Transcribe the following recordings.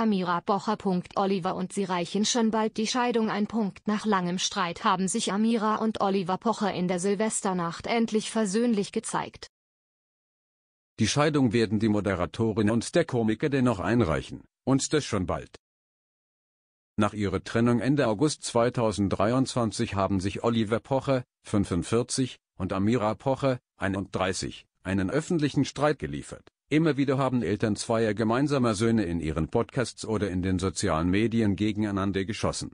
Amira Bocher. Oliver und sie reichen schon bald die Scheidung ein. Nach langem Streit haben sich Amira und Oliver Pocher in der Silvesternacht endlich versöhnlich gezeigt. Die Scheidung werden die Moderatorin und der Komiker dennoch einreichen, und das schon bald. Nach ihrer Trennung Ende August 2023 haben sich Oliver Pocher, 45, und Amira Pocher, 31, einen öffentlichen Streit geliefert Immer wieder haben Eltern zweier gemeinsamer Söhne in ihren Podcasts oder in den sozialen Medien gegeneinander geschossen.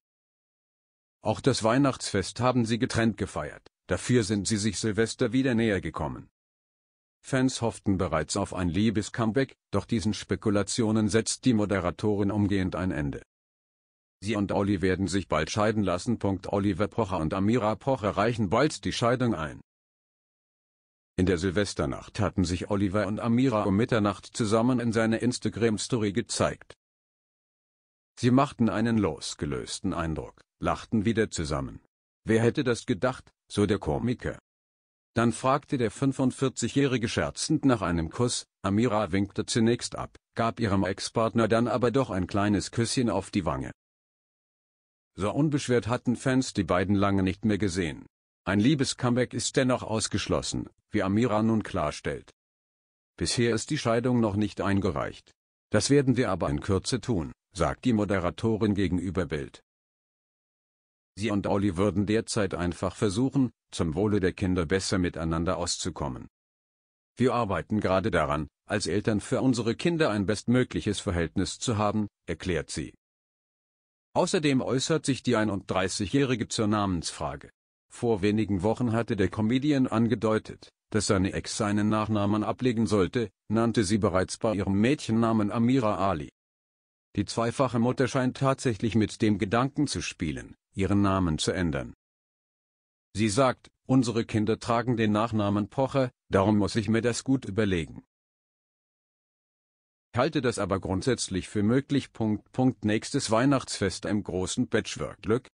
Auch das Weihnachtsfest haben sie getrennt gefeiert, dafür sind sie sich Silvester wieder näher gekommen. Fans hofften bereits auf ein liebes Comeback, doch diesen Spekulationen setzt die Moderatorin umgehend ein Ende. Sie und Olli werden sich bald scheiden lassen. Oliver Pocher und Amira Pocher reichen bald die Scheidung ein. In der Silvesternacht hatten sich Oliver und Amira um Mitternacht zusammen in seiner Instagram-Story gezeigt. Sie machten einen losgelösten Eindruck, lachten wieder zusammen. Wer hätte das gedacht, so der Komiker. Dann fragte der 45-Jährige scherzend nach einem Kuss, Amira winkte zunächst ab, gab ihrem Ex-Partner dann aber doch ein kleines Küsschen auf die Wange. So unbeschwert hatten Fans die beiden lange nicht mehr gesehen. Ein Liebescomeback ist dennoch ausgeschlossen, wie Amira nun klarstellt. Bisher ist die Scheidung noch nicht eingereicht. Das werden wir aber in Kürze tun, sagt die Moderatorin gegenüber Bild. Sie und Olli würden derzeit einfach versuchen, zum Wohle der Kinder besser miteinander auszukommen. Wir arbeiten gerade daran, als Eltern für unsere Kinder ein bestmögliches Verhältnis zu haben, erklärt sie. Außerdem äußert sich die 31-Jährige zur Namensfrage. Vor wenigen Wochen hatte der Comedian angedeutet, dass seine Ex seinen Nachnamen ablegen sollte, nannte sie bereits bei ihrem Mädchennamen Amira Ali. Die zweifache Mutter scheint tatsächlich mit dem Gedanken zu spielen, ihren Namen zu ändern. Sie sagt, unsere Kinder tragen den Nachnamen Pocher, darum muss ich mir das gut überlegen. Ich halte das aber grundsätzlich für möglich. Punkt, Punkt, nächstes Weihnachtsfest im großen Patchwork-Glück,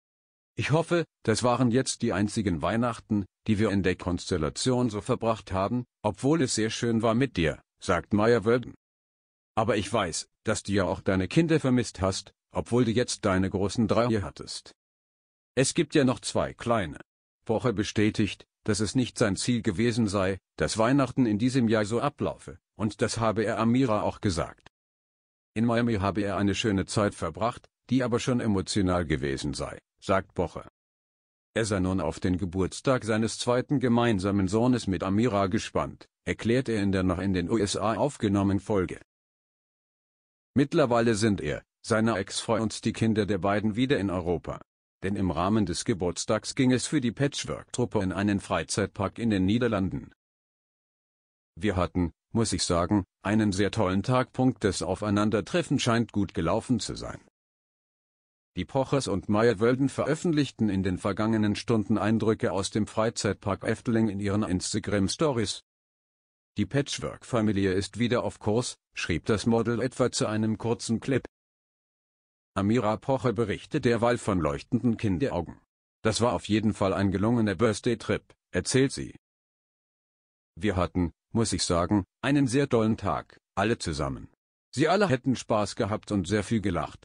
ich hoffe, das waren jetzt die einzigen Weihnachten, die wir in der Konstellation so verbracht haben, obwohl es sehr schön war mit dir, sagt Meyer Wölben. Aber ich weiß, dass du ja auch deine Kinder vermisst hast, obwohl du jetzt deine großen drei hier hattest. Es gibt ja noch zwei kleine. Woche bestätigt, dass es nicht sein Ziel gewesen sei, dass Weihnachten in diesem Jahr so ablaufe, und das habe er Amira auch gesagt. In Miami habe er eine schöne Zeit verbracht, die aber schon emotional gewesen sei sagt Boche. Er sei nun auf den Geburtstag seines zweiten gemeinsamen Sohnes mit Amira gespannt, erklärt er in der noch in den USA aufgenommenen Folge. Mittlerweile sind er, seine Ex-Frau und die Kinder der beiden wieder in Europa. Denn im Rahmen des Geburtstags ging es für die Patchwork-Truppe in einen Freizeitpark in den Niederlanden. Wir hatten, muss ich sagen, einen sehr tollen Tag. Das Aufeinandertreffen scheint gut gelaufen zu sein. Die Pochers und Meyerwölden veröffentlichten in den vergangenen Stunden Eindrücke aus dem Freizeitpark Efteling in ihren Instagram Stories. Die Patchwork-Familie ist wieder auf Kurs, schrieb das Model etwa zu einem kurzen Clip. Amira Pocher berichtet derweil von leuchtenden Kinderaugen. Das war auf jeden Fall ein gelungener Birthday-Trip, erzählt sie. Wir hatten, muss ich sagen, einen sehr tollen Tag, alle zusammen. Sie alle hätten Spaß gehabt und sehr viel gelacht.